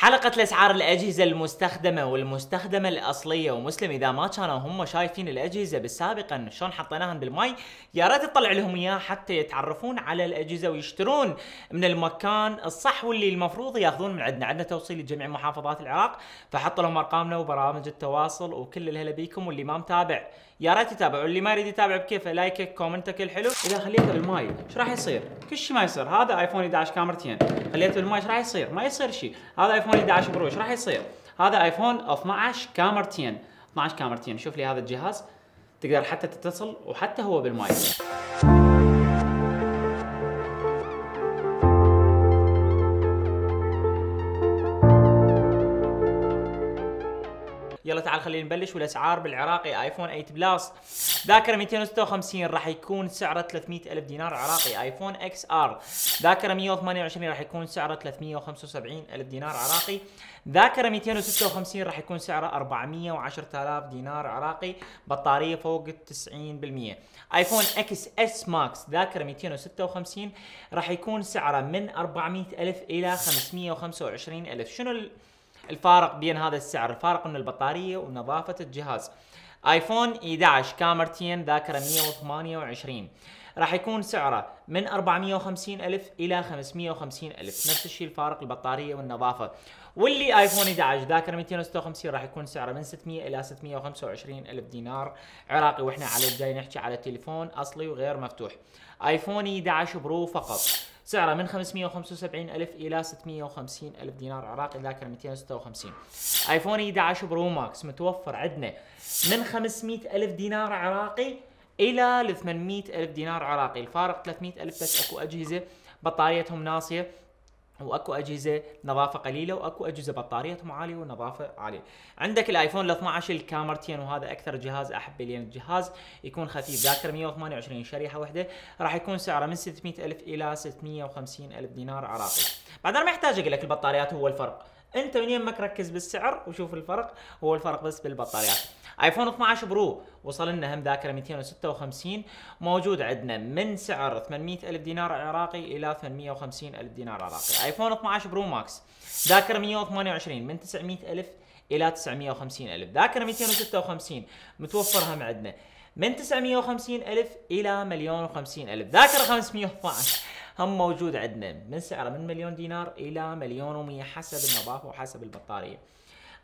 حلقة الأسعار الأجهزة المستخدمة والمستخدمة الأصلية ومسلم إذا ما كانوا هم شايفين الأجهزة بالسابقا شلون حطيناهم بالماي يا ريت تطلع لهم إياه حتى يتعرفون على الأجهزة ويشترون من المكان الصح واللي المفروض ياخذون من عندنا عندنا توصيل لجميع محافظات العراق فحط لهم أرقامنا وبرامج التواصل وكل الهلا بيكم واللي ما متابع يا ريت يتابع واللي ما يريد يتابع بكيفه لايكك كومنتك الحلو إذا خليته بالماي ايش راح يصير؟ كل شيء ما يصير هذا ايفون 11 كاميرتين خليته بالماي ايش راح يصير؟ ما يصير شيء هذا ايفون ايفون 11 برو ايش راح يصير؟ هذا ايفون 12 كاميرتين 12 كاميرتين شوف لي هذا الجهاز تقدر حتى تتصل وحتى هو بالمايك تعال خلينا نبلش والاسعار بالعراقي ايفون 8 بلس ذاكره 256 راح يكون سعره 300 الف دينار عراقي ايفون اكس ار ذاكره 128 راح يكون سعره 375 الف دينار عراقي ذاكره 256 راح يكون سعره 410000 دينار عراقي بطاريه فوق 90% ايفون اكس اس ماكس ذاكره 256 راح يكون سعره من 400000 الى 525000 شنو الفارق بين هذا السعر الفارق من البطاريه ونظافه الجهاز ايفون 11 كاميرتين ذاكره 128 راح يكون سعره من 450 ألف إلى 550 ألف نفس الشيء الفارق البطارية والنظافة واللي ايفون 11 ذاكرة 256 راح يكون سعره من 600 إلى 625 ألف دينار عراقي وإحنا على الجاي نحكي على تليفون أصلي وغير مفتوح ايفون 11 برو فقط سعره من 575 ألف إلى 650 ألف دينار عراقي ذاكرة 256 ايفون 11 برو ماكس متوفر عندنا من 500 ألف دينار عراقي إلى 800 ألف دينار عراقي الفارق 300 ألف بس أكو أجهزة بطاريتهم ناصية واكو اجهزه نظافه قليله واكو اجهزه بطاريتهم عاليه ونظافه عاليه عندك الايفون ال 12 الكاميرتين وهذا اكثر جهاز احبه لان يعني الجهاز يكون خفيف ذاكره 128 شريحه واحده راح يكون سعره من 600 الف الى 650 الف دينار عراقي بعد انا ما يحتاج اقول لك البطاريات هو الفرق انت من يمك ركز بالسعر وشوف الفرق هو الفرق بس بالبطاريات ايفون 12 برو وصل لنا هم ذاكره 256 موجود عندنا من سعر 800 الف دينار عراقي الى 850 الف دينار عراقي ايفون 12 برو ماكس ذاكره 128 من 900 الف الى 950 الف ذاكره 256 متوفر هم عندنا من 950 الف الى مليون و50 الف ذاكره 512 هم موجود عندنا من سعره من مليون دينار الى مليون و100 حسب النظافه وحسب البطاريه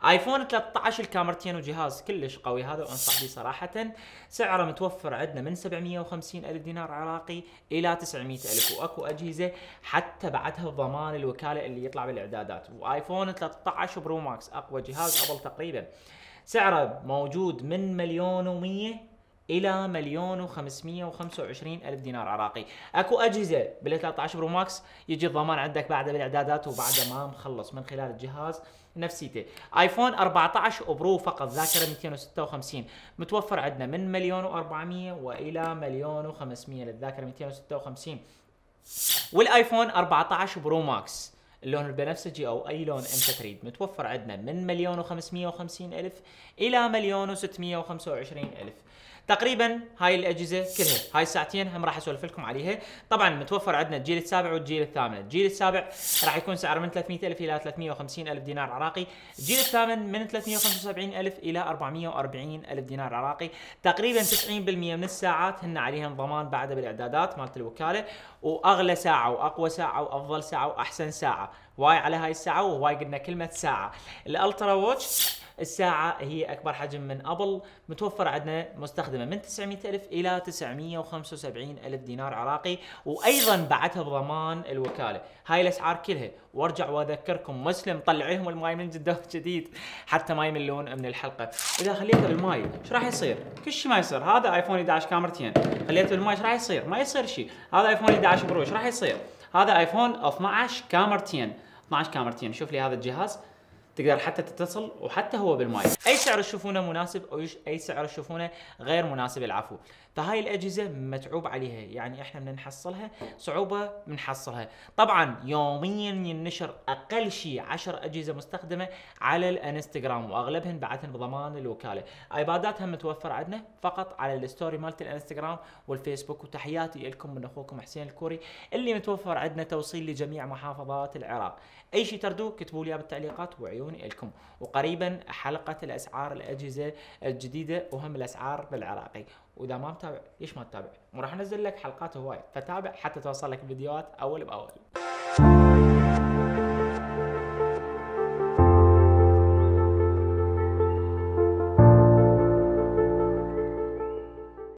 ايفون 13 الكاميرتين وجهاز كلش قوي هذا وانصح به صراحه سعره متوفر عندنا من 750 الف دينار عراقي الى 900 الف واكو اجهزه حتى بعدها ضمان الوكاله اللي يطلع بالاعدادات وايفون 13 برو ماكس اقوى جهاز ابل تقريبا سعره موجود من مليون و100 الى مليون و525 الف دينار عراقي اكو اجهزه بال 13 برو ماكس يجي الضمان عندك بعد بالاعدادات وبعد ما مخلص من خلال الجهاز نفسيته ايفون 14 برو فقط ذاكره 256 متوفر عندنا من مليون و400 والى مليون و500 للذاكره 256 والايفون 14 برو ماكس اللون البنفسجي او اي لون انت تريد متوفر عندنا من مليون و550 الف الى مليون و625 الف تقريبا هاي الاجهزه كلها هاي الساعتين هم راح اسولف لكم عليها طبعا متوفر عندنا الجيل السابع والجيل الثامن الجيل السابع راح يكون سعره من 300000 الى 350000 دينار عراقي الجيل الثامن من 375000 الى 440000 دينار عراقي تقريبا 90% من الساعات هن عليهم ضمان بعد بالاعدادات مالت الوكاله واغلى ساعه واقوى ساعه وافضل ساعه واحسن ساعه واي على هاي الساعه وواي قلنا كلمه ساعه الالترا ووتش الساعه هي اكبر حجم من ابل متوفر عندنا مستخدمه من 900 الف الى 975 الف دينار عراقي وايضا بعدها بضمان الوكاله هاي الاسعار كلها وارجع واذكركم مسلم طلعيهم الماي من جدة جديد حتى ما يملون من الحلقه اذا خليته بالماي ايش راح يصير كل شيء ما يصير هذا ايفون 11 كاميرتين خليته بالماي ايش راح يصير ما يصير شيء هذا ايفون 11 برو ايش راح يصير هذا ايفون 12 كاميرتين 12 كاميرتين شوف لي هذا الجهاز تقدر حتى تتصل وحتى هو بالمايك اي سعر تشوفونه مناسب او اي سعر تشوفونه غير مناسب العفو فهاي الاجهزه متعوب عليها يعني احنا من نحصلها صعوبه بنحصلها طبعا يوميا ينشر اقل شيء 10 اجهزه مستخدمه على الانستغرام واغلبهم بعثهم بضمان الوكاله ايباداتها متوفر عندنا فقط على الستوري مالت الانستغرام والفيسبوك وتحياتي لكم من اخوكم حسين الكوري اللي متوفر عندنا توصيل لجميع محافظات العراق اي شيء تردوه اكتبوا لي بالتعليقات وعيون تدعوني لكم وقريبا حلقه الاسعار الاجهزه الجديده وهم الاسعار بالعراقي واذا ما متابع ليش ما تتابع؟ راح انزل لك حلقات هواي فتابع حتى توصل لك فيديوهات اول باول.